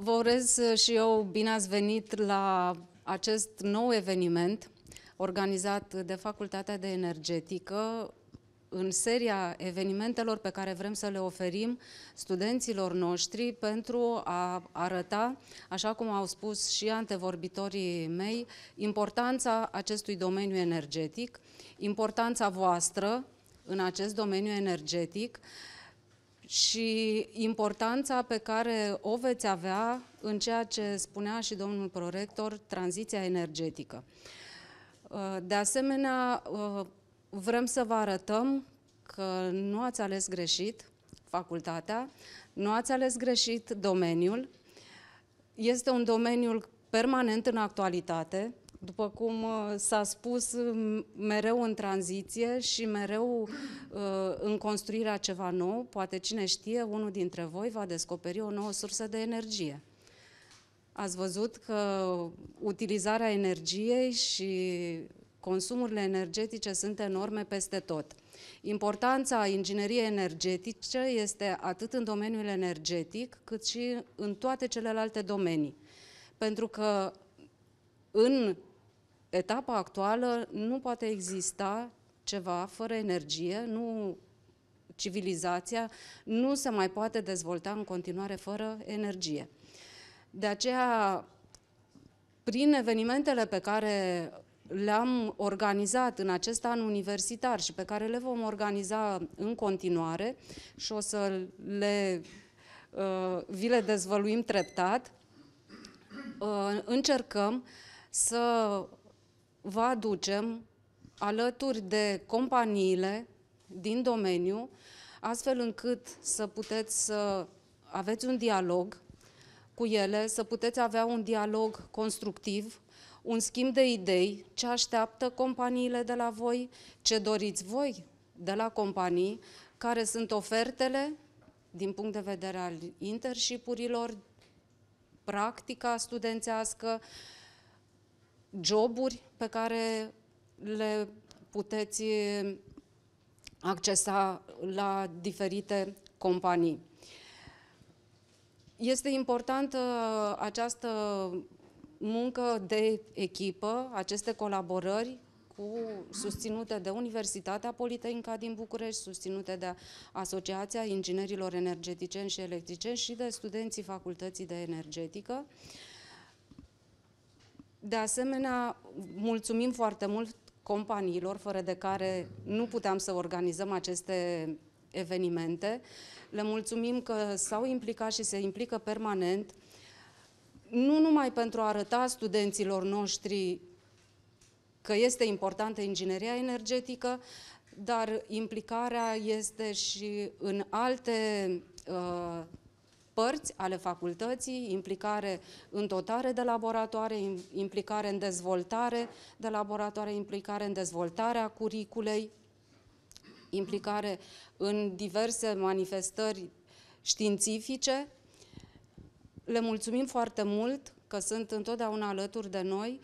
Vă urez uh, și eu bine ați venit la acest nou eveniment organizat de Facultatea de Energetică în seria evenimentelor pe care vrem să le oferim studenților noștri pentru a arăta, așa cum au spus și antevorbitorii mei, importanța acestui domeniu energetic, importanța voastră în acest domeniu energetic, și importanța pe care o veți avea în ceea ce spunea și domnul prorector, tranziția energetică. Uh, de asemenea, uh, vrem să vă arătăm că nu ați ales greșit facultatea, nu ați ales greșit domeniul. Este un domeniu permanent în actualitate, după cum uh, s-a spus, uh, mereu în tranziție și mereu uh, în construirea ceva nou. Poate cine știe, unul dintre voi va descoperi o nouă sursă de energie. Ați văzut că utilizarea energiei și consumurile energetice sunt enorme peste tot. Importanța ingineriei energetice este atât în domeniul energetic, cât și în toate celelalte domenii. Pentru că în etapa actuală nu poate exista ceva fără energie, nu civilizația nu se mai poate dezvolta în continuare fără energie. De aceea, prin evenimentele pe care le-am organizat în acest an universitar și pe care le vom organiza în continuare și o să le, uh, vi le dezvăluim treptat, uh, încercăm să vă aducem alături de companiile din domeniu, astfel încât să puteți să aveți un dialog cu ele, să puteți avea un dialog constructiv, un schimb de idei, ce așteaptă companiile de la voi, ce doriți voi de la companii, care sunt ofertele din punct de vedere al internship practica studențească, joburi pe care le puteți accesa la diferite companii. Este importantă uh, această muncă de echipă, aceste colaborări cu, susținute de Universitatea Politehnica din București, susținute de Asociația Inginerilor Energeticieni și Electricieni și de studenții Facultății de Energetică. Uh, de asemenea, mulțumim foarte mult companiilor fără de care nu puteam să organizăm aceste evenimente. Le mulțumim că s-au implicat și se implică permanent, nu numai pentru a arăta studenților noștri că este importantă ingineria energetică, dar implicarea este și în alte uh, părți ale facultății, implicare în dotare de laboratoare, implicare în dezvoltare de laboratoare, implicare în dezvoltarea curiculei, implicare în diverse manifestări științifice. Le mulțumim foarte mult că sunt întotdeauna alături de noi